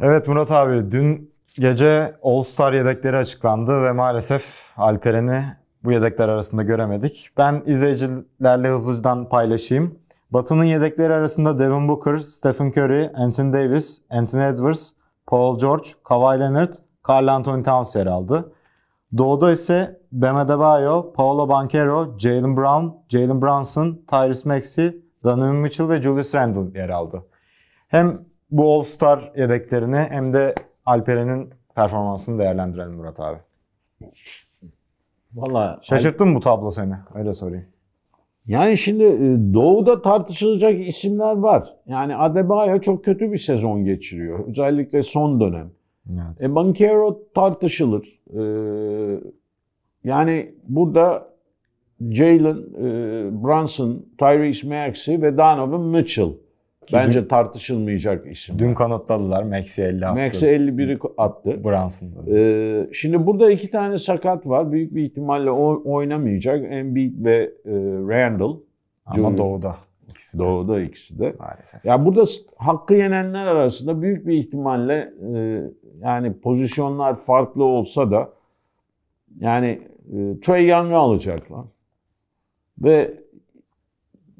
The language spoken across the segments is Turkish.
Evet Murat abi dün gece All Star yedekleri açıklandı ve maalesef Alperen'i bu yedekler arasında göremedik. Ben izleyicilerle hızlıdan paylaşayım. Batı'nın yedekleri arasında Devin Booker, Stephen Curry, Anthony Davis, Anthony Edwards, Paul George, Kawhi Leonard, Carl Anthony Towns yer aldı. Doğuda ise Bam Adebayo, Paolo Banquero, Jalen Brown, Jalen Brunson, Tyrese Maxey, Donovan Mitchell ve Julius Randle yer aldı. Hem bu All Star yedeklerini hem de Alperen'in performansını değerlendirelim Murat abi. Valla şaşırttın mı bu tablo seni? Öyle sorayım. Yani şimdi e, doğuda tartışılacak isimler var. Yani Adebayo çok kötü bir sezon geçiriyor. Özellikle son dönem. Evet. E, Bankero tartışılır. Ee, yani burada Jalen, e, Brunson, Tyrese Maxey ve Donovan Mitchell Bence dün, tartışılmayacak işim. Dün kanıtladılar. Max'i 50 attı. Max'i 51'i attı. Brunson'da. Ee, şimdi burada iki tane sakat var. Büyük bir ihtimalle oynamayacak. Embiid ve e, Randall. Ama Junior. doğuda. İkisi de. Doğuda ikisi de. Maalesef. Ya burada hakkı yenenler arasında büyük bir ihtimalle e, yani pozisyonlar farklı olsa da yani e, Trey Young'ı alacaklar. Ve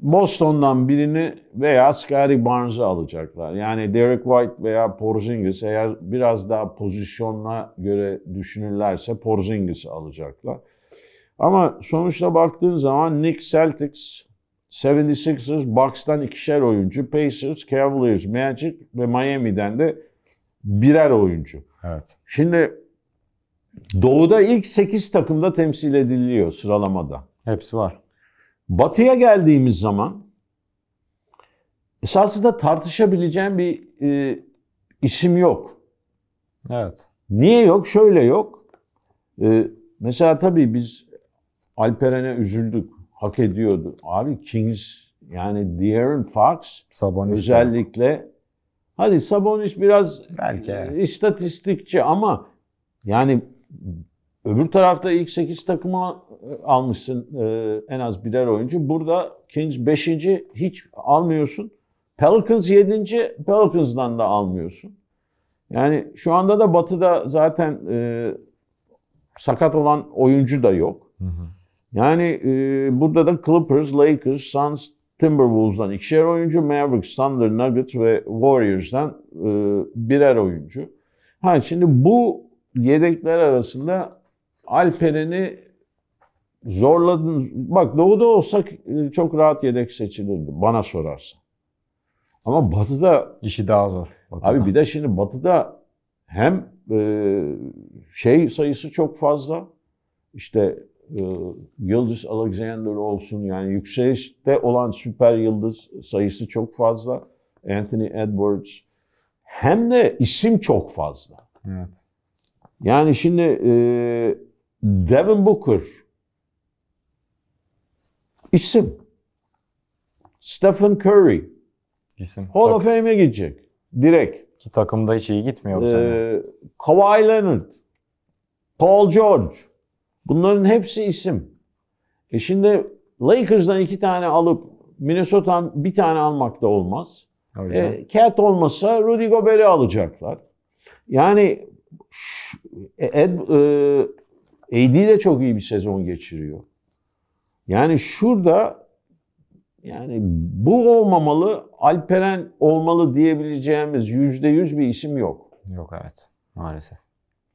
Boston'dan birini veya Scotty Barnes'ı alacaklar. Yani Derek White veya Porzingis eğer biraz daha pozisyonla göre düşünürlerse Porzingis'i alacaklar. Ama sonuçta baktığın zaman Knicks, Celtics, 76ers, Bucks'tan ikişer oyuncu, Pacers, Cavaliers, Magic ve Miami'den de birer oyuncu. Evet. Şimdi Doğu'da ilk 8 takımda temsil ediliyor sıralamada. Hepsi var. Batı'ya geldiğimiz zaman esasında tartışabileceğim bir e, isim yok. Evet. Niye yok? Şöyle yok. E, mesela tabii biz Alperen'e üzüldük. Hak ediyordu. Abi Kings yani De'Aaron Fox Sabonis özellikle yok. hadi Sabonis biraz belki istatistikçi ama yani Öbür tarafta ilk 8 takıma almışsın e, en az birer oyuncu. Burada Kings 5. hiç almıyorsun. Pelicans 7. Pelicans'dan da almıyorsun. Yani şu anda da Batı'da zaten e, sakat olan oyuncu da yok. Hı hı. Yani e, burada da Clippers, Lakers, Suns, Timberwolves'dan ikişer oyuncu, Mavericks, Thunder, Nuggets ve Warriors'dan e, birer oyuncu. Ha şimdi bu yedekler arasında Alperen'i zorladın. Bak doğuda olsak e, çok rahat yedek seçilirdi bana sorarsan. Ama batıda... işi daha zor. Batıda. Abi bir de şimdi batıda hem e, şey sayısı çok fazla. İşte e, Yıldız Alexander olsun yani yükselişte olan süper yıldız sayısı çok fazla. Anthony Edwards. Hem de isim çok fazla. Evet. Yani şimdi e, Devin Booker, isim. Stephen Curry, isim. Hall of Fame'e gidecek. Direkt. Ki takımda hiç iyi gitmiyor ee, Kawhi Leonard, Paul George. Bunların hepsi isim. E şimdi Lakers'dan iki tane alıp Minnesota'dan bir tane almak da olmaz. Öyle. E, Cat olmasa Rudy Gobert'i alacaklar. Yani e, Ed, e, AD de çok iyi bir sezon geçiriyor. Yani şurada yani bu olmamalı, Alperen olmalı diyebileceğimiz yüzde yüz bir isim yok. Yok evet maalesef.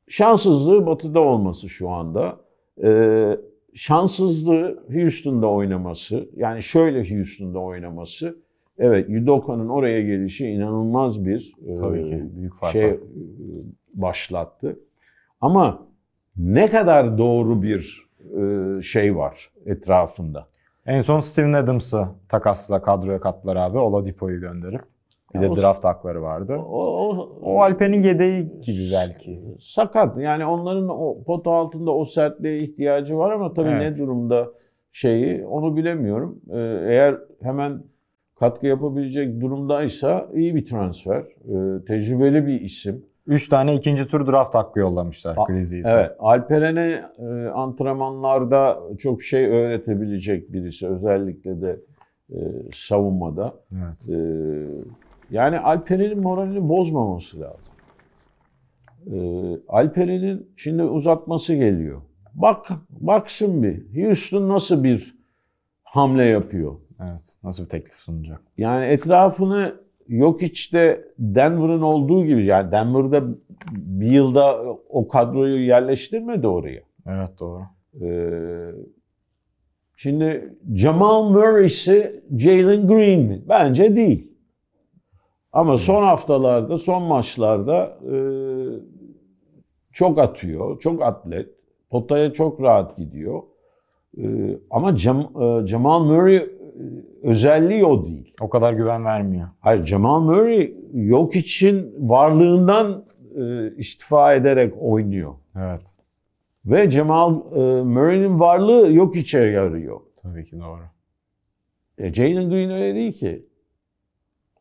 Şanssızlığı Batı'da olması şu anda. Ee, şanssızlığı Houston'da oynaması. Yani şöyle Houston'da oynaması. Evet Yudoka'nın oraya gelişi inanılmaz bir e, Tabii e, ki, büyük fark şey var. E, başlattı. Ama ne kadar doğru bir e, şey var etrafında. En son Steven Adams'ı takasla kadroya kattılar abi. Oladipo'yu gönderip. Bir yani de o, draft hakları vardı. O, o, o Alper'in yedeği gibi belki. Sakat. Yani onların o pot altında o sertliğe ihtiyacı var ama tabii evet. ne durumda şeyi onu bilemiyorum. Ee, eğer hemen katkı yapabilecek durumdaysa iyi bir transfer. Ee, tecrübeli bir isim. 3 tane ikinci tur draft hakkı yollamışlar Grizzlies'e. Evet. Alperen'e e, antrenmanlarda çok şey öğretebilecek birisi. Özellikle de e, savunmada. Evet. E, yani Alperen'in moralini bozmaması lazım. E, Alperen'in şimdi uzatması geliyor. Bak, baksın bir. Houston nasıl bir hamle yapıyor? Evet. Nasıl bir teklif sunacak? Yani etrafını Yok işte Denver'ın olduğu gibi yani Denver'da bir yılda o kadroyu yerleştirmedi oraya. Evet doğru. Ee, şimdi Jamal Murray'si Jalen Green mi? Bence değil. Ama son haftalarda, son maçlarda e, çok atıyor, çok atlet. Potaya çok rahat gidiyor. E, ama Cem, e, Jamal Murray özelliği o değil. O kadar güven vermiyor. Hayır Jamal Murray yok için varlığından e, istifa ederek oynuyor. Evet. Ve Jamal e, Murray'nin varlığı yok içe yarıyor. Tabii ki doğru. E, Jalen Green öyle değil ki.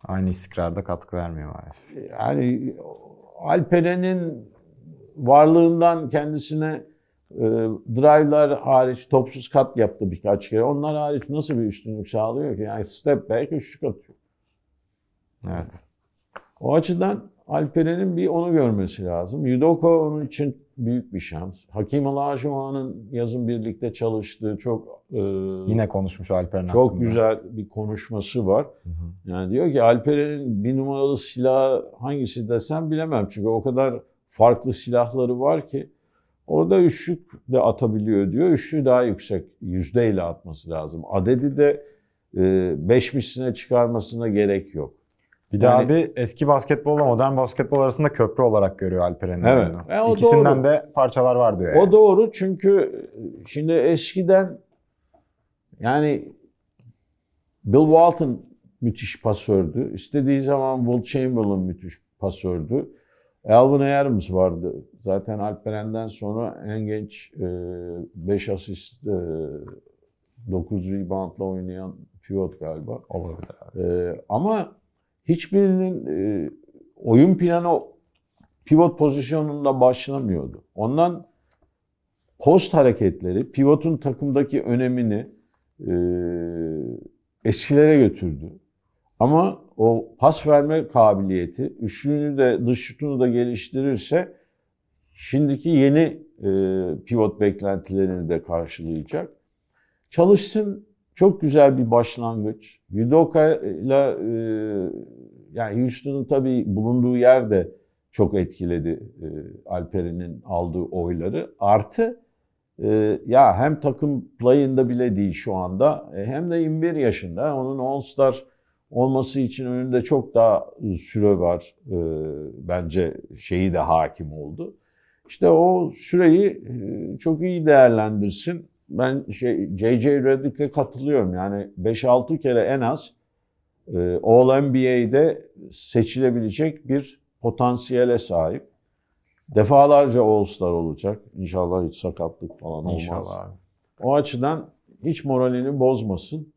Aynı istikrarda katkı vermiyor maalesef. E, yani Alperen'in varlığından kendisine ee, drive'lar hariç topsuz kat yaptı birkaç kere. Onlar hariç nasıl bir üstünlük sağlıyor ki? Yani step back üçlük atıyor. Evet. O açıdan Alperen'in bir onu görmesi lazım. Yudoko onun için büyük bir şans. Hakim Olajuwon'un yazın birlikte çalıştığı çok e, yine konuşmuş Alperen Çok hakkında. güzel bir konuşması var. Hı hı. Yani diyor ki Alperen'in bir numaralı silahı hangisi desem bilemem çünkü o kadar farklı silahları var ki Orada üçlük de atabiliyor diyor. Üçlü daha yüksek yüzdeyle atması lazım. Adedi de e, beşmişsine çıkarmasına gerek yok. Bir yani, daha bir eski basketbolla modern basketbol arasında köprü olarak görüyor Alperen'in evet. E, o İkisinden doğru. de parçalar var diyor. Yani. O doğru çünkü e, şimdi eskiden yani Bill Walton müthiş pasördü. İstediği zaman Will Chamberlain müthiş pasördü. Alvin Ayarımız vardı. Zaten Alperen'den sonra en genç 5 e, asist, 9 e, reboundla oynayan pivot galiba. Olabilir. E, ama hiçbirinin e, oyun planı pivot pozisyonunda başlamıyordu. Ondan post hareketleri pivotun takımdaki önemini e, eskilere götürdü. Ama o pas verme kabiliyeti, üçlüğünü de dış şutunu da geliştirirse şimdiki yeni e, pivot beklentilerini de karşılayacak. Çalışsın çok güzel bir başlangıç. Yudoka ile e, yani Houston'ın tabii bulunduğu yer de çok etkiledi e, Alperen'in aldığı oyları. Artı e, ya hem takım play'ında bile değil şu anda e, hem de 21 yaşında. Onun All-Star olması için önünde çok daha e, süre var. E, bence şeyi de hakim oldu. İşte o süreyi e, çok iyi değerlendirsin. Ben şey J.J. Redick'e katılıyorum. Yani 5-6 kere en az All NBA'de seçilebilecek bir potansiyele sahip. Defalarca All-Star olacak. İnşallah hiç sakatlık falan olmaz. İnşallah. O açıdan hiç moralini bozmasın.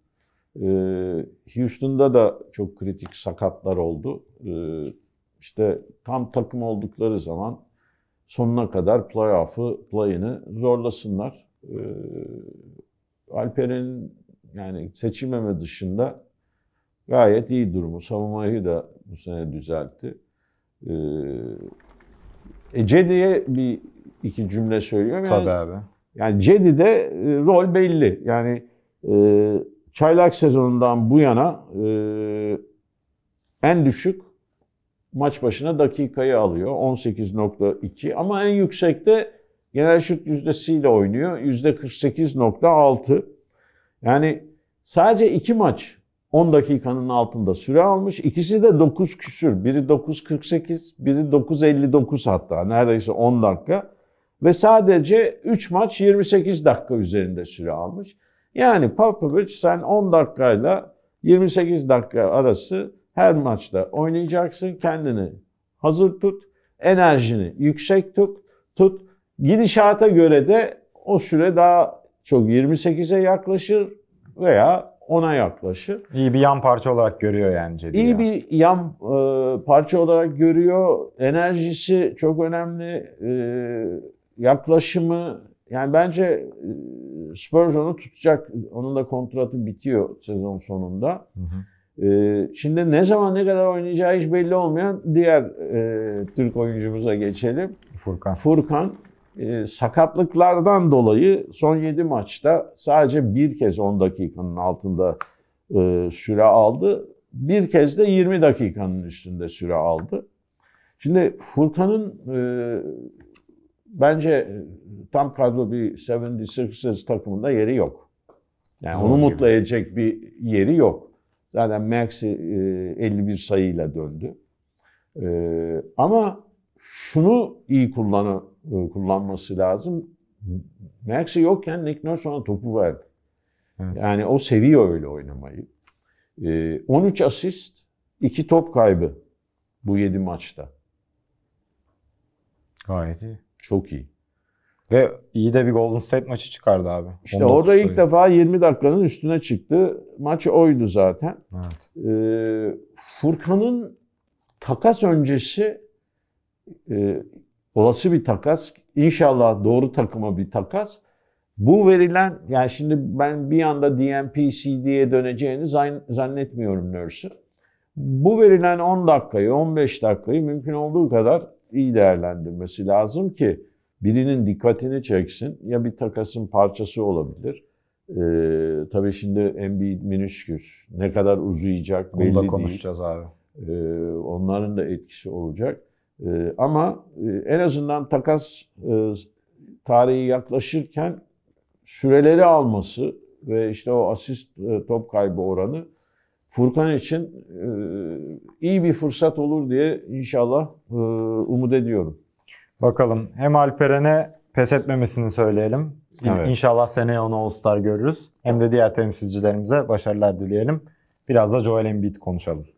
Ee, Houston'da da çok kritik sakatlar oldu. Ee, işte tam takım oldukları zaman sonuna kadar playoff'ı, play'ini zorlasınlar. Ee, Alper'in yani seçilmeme dışında gayet iyi durumu. Savunmayı da bu sene düzeltti. Ece e, bir iki cümle söylüyorum. Yani, Tabii abi. Yani Cedi'de e, rol belli. Yani e, çaylak sezonundan bu yana e, en düşük maç başına dakikayı alıyor. 18.2 ama en yüksekte genel şut yüzdesiyle oynuyor. Yüzde 48.6. Yani sadece iki maç 10 dakikanın altında süre almış. İkisi de 9 küsür. Biri 9.48, biri 9.59 hatta. Neredeyse 10 dakika. Ve sadece 3 maç 28 dakika üzerinde süre almış. Yani Popovic sen 10 dakikayla 28 dakika arası her maçta oynayacaksın. Kendini hazır tut. Enerjini yüksek tut. tut. Gidişata göre de o süre daha çok 28'e yaklaşır veya 10'a yaklaşır. İyi bir yan parça olarak görüyor yani Cedi. İyi bir yan e, parça olarak görüyor. Enerjisi çok önemli. E, yaklaşımı yani bence e, Spurgeon'u tutacak. Onun da kontratı bitiyor sezon sonunda. Hı hı. E, şimdi ne zaman ne kadar oynayacağı hiç belli olmayan diğer e, Türk oyuncumuza geçelim. Furkan. Furkan sakatlıklardan dolayı son 7 maçta sadece bir kez 10 dakikanın altında süre aldı. Bir kez de 20 dakikanın üstünde süre aldı. Şimdi Furkan'ın bence e, tam kadro bir 76ers takımında yeri yok. Yani onu gibi. mutlu edecek bir yeri yok. Zaten Maxi 51 e, sayıyla döndü. E, ama şunu iyi kullanı, kullanması lazım. Maxi yokken Nick Nurse ona topu verdi. Evet. Yani o seviyor öyle oynamayı. 13 asist, 2 top kaybı bu 7 maçta. Gayet iyi. Çok iyi. Ve iyi de bir Golden State maçı çıkardı abi. İşte orada sayı. ilk defa 20 dakikanın üstüne çıktı. Maç oydu zaten. Evet. Ee, Furkan'ın takas öncesi e, olası bir takas. İnşallah doğru takıma bir takas. Bu verilen, yani şimdi ben bir anda DNP, döneceğini zannetmiyorum Nurse'ın. Bu verilen 10 dakikayı, 15 dakikayı mümkün olduğu kadar iyi değerlendirmesi lazım ki birinin dikkatini çeksin. Ya bir takasın parçası olabilir. Ee, tabii şimdi Embiid minisküs. Ne kadar uzayacak belli Bunu da konuşacağız değil. abi. Ee, onların da etkisi olacak. Ee, ama e, en azından takas e, tarihi yaklaşırken süreleri alması ve işte o asist e, top kaybı oranı Furkan için e, iyi bir fırsat olur diye inşallah e, umut ediyorum. Bakalım. Hem Alperen'e pes etmemesini söyleyelim. Evet. İnşallah seneye onu All-Star görürüz. Hem de diğer temsilcilerimize başarılar dileyelim. Biraz da Joel Embiid konuşalım.